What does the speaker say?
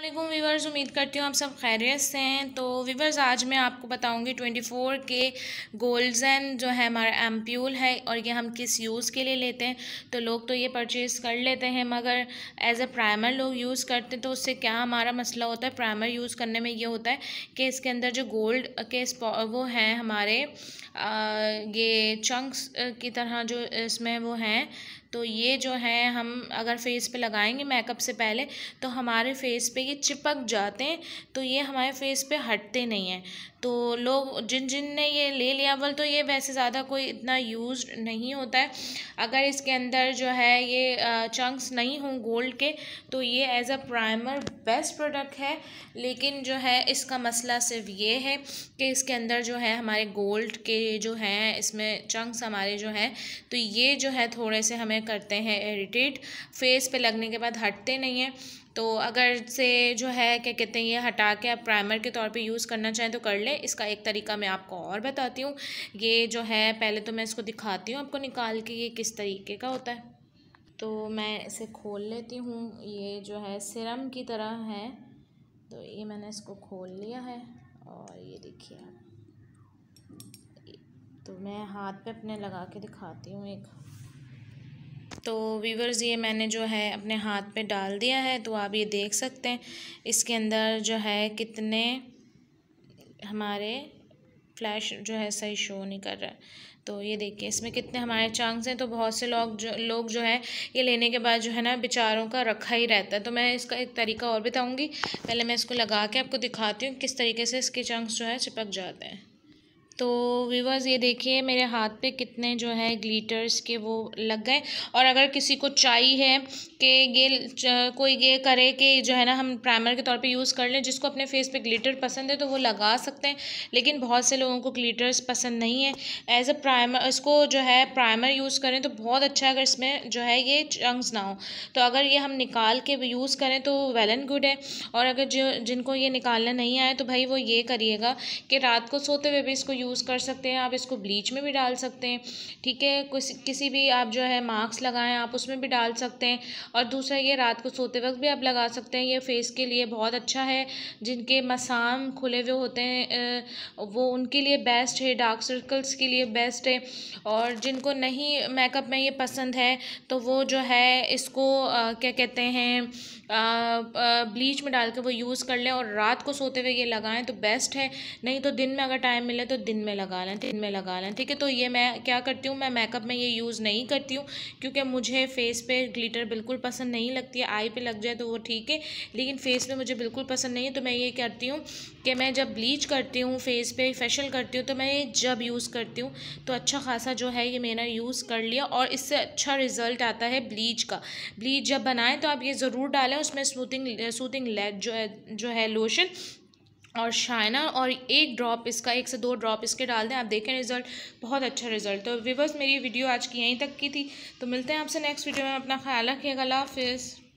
Algu viewers उम्मीद करती हूँ आप सब खैरियत से हैं तो वीवर्स आज मैं आपको बताऊँगी ट्वेंटी फ़ोर के गोल्डन जो है हमारा एम्प्यूल है और ये हम किस यूज़ के लिए लेते हैं तो लोग तो ये परचेज़ कर लेते हैं मगर एज अ प्राइमर लोग यूज़ करते हैं तो उससे क्या हमारा मसला होता है प्राइमर यूज़ करने में ये होता है कि इसके अंदर जो गोल्ड के वो हैं हमारे आ, ये चंक्स की तरह जो इसमें वो हैं तो ये जो है हम अगर फेस पे लगाएंगे मेकअप से पहले तो हमारे फेस पे ये चिपक जाते हैं तो ये हमारे फेस पे हटते नहीं हैं तो लोग जिन जिन ने ये ले लिया बल तो ये वैसे ज़्यादा कोई इतना यूज नहीं होता है अगर इसके अंदर जो है ये चंक्स नहीं हों गोल्ड के तो ये as a primer best product है लेकिन जो है इसका मसला सिर्फ ये है कि इसके अंदर जो है हमारे गोल्ड के जो हैं इसमें चंक्स हमारे जो हैं तो ये जो है थोड़े से हमें हैं करते हैं इरीटेट फेस पे लगने के बाद हटते नहीं हैं तो अगर से जो है क्या कहते हैं ये हटा के आप प्राइमर के तौर पे यूज़ करना चाहें तो कर लें इसका एक तरीका मैं आपको और बताती हूँ ये जो है पहले तो मैं इसको दिखाती हूँ आपको निकाल के ये किस तरीके का होता है तो मैं इसे खोल लेती हूँ ये जो है सिरम की तरह है तो ये मैंने इसको खोल लिया है और ये देखिए आप तो मैं हाथ पे अपने लगा के दिखाती हूँ एक तो वीवर्स ये मैंने जो है अपने हाथ पे डाल दिया है तो आप ये देख सकते हैं इसके अंदर जो है कितने हमारे फ्लैश जो है सही शो नहीं कर रहा है तो ये देखिए इसमें कितने हमारे चांस हैं तो बहुत से लोग जो लोग जो है ये लेने के बाद जो है ना बेचारों का रखा ही रहता है तो मैं इसका एक तरीका और बताऊँगी पहले मैं इसको लगा के आपको दिखाती हूँ किस तरीके से इसके चंक्स जो है चिपक जाते हैं तो व्यूवर्स ये देखिए मेरे हाथ पे कितने जो है ग्लीटर्स के वो लग गए और अगर किसी को चाहिए कि ये कोई ये करे कि जो है ना हम प्राइमर के तौर पे यूज़ कर लें जिसको अपने फेस पे ग्लीटर पसंद है तो वो लगा सकते हैं लेकिन बहुत से लोगों को ग्लीटर्स पसंद नहीं है एज अ प्राइमर इसको जो है प्राइमर यूज़ करें तो बहुत अच्छा है अगर इसमें जो है ये चंग्स ना हो तो अगर ये हम निकाल के यूज़ करें तो वेल एंड गुड है और अगर जो जिनको ये निकालना नहीं आए तो भाई वो ये करिएगा कि रात को सोते हुए भी इसको यूज़ यूज़ कर सकते हैं आप इसको ब्लीच में भी डाल सकते हैं ठीक है किसी किसी भी आप जो है मास्क लगाएं आप उसमें भी डाल सकते हैं और दूसरा ये रात को सोते वक्त भी आप लगा सकते हैं ये फेस के लिए बहुत अच्छा है जिनके मसाम खुले हुए होते हैं वो उनके लिए बेस्ट है डार्क सर्कल्स के लिए बेस्ट है और जिनको नहीं मेकअप में ये पसंद है तो वो जो है इसको आ, क्या कहते हैं ब्लीच में डाल के वो यूज़ कर लें और रात को सोते हुए ये लगाएं तो बेस्ट है नहीं तो दिन में अगर टाइम मिले तो दिन टिन में लगा लें तीन में लगा लें ठीक है तो ये मैं क्या करती हूँ मैं मेकअप में ये यूज़ नहीं करती हूँ क्योंकि मुझे फेस पे ग्लिटर बिल्कुल पसंद नहीं लगती है आई पे लग जाए तो वो ठीक है लेकिन फेस पे मुझे बिल्कुल पसंद नहीं है तो मैं ये करती हूँ कि मैं जब ब्लीच करती हूँ फेस पर फेशल करती हूँ तो मैं ये जब यूज़ करती हूँ तो अच्छा खासा जो है ये मैंने यूज़ कर लिया और इससे अच्छा रिज़ल्ट आता है ब्लीच का ब्लीच जब बनाएं तो आप ये ज़रूर डालें उसमें स्मूथिंग स्मूथिंग लेड जो है जो है लोशन और शाइनर और एक ड्रॉप इसका एक से दो ड्रॉप इसके डाल दें आप देखें रिजल्ट बहुत अच्छा रिजल्ट तो व्यूवर्स मेरी वीडियो आज की यहीं तक की थी तो मिलते हैं आपसे नेक्स्ट वीडियो में अपना ख्याल रखिएगा अल्लाह हाफिज़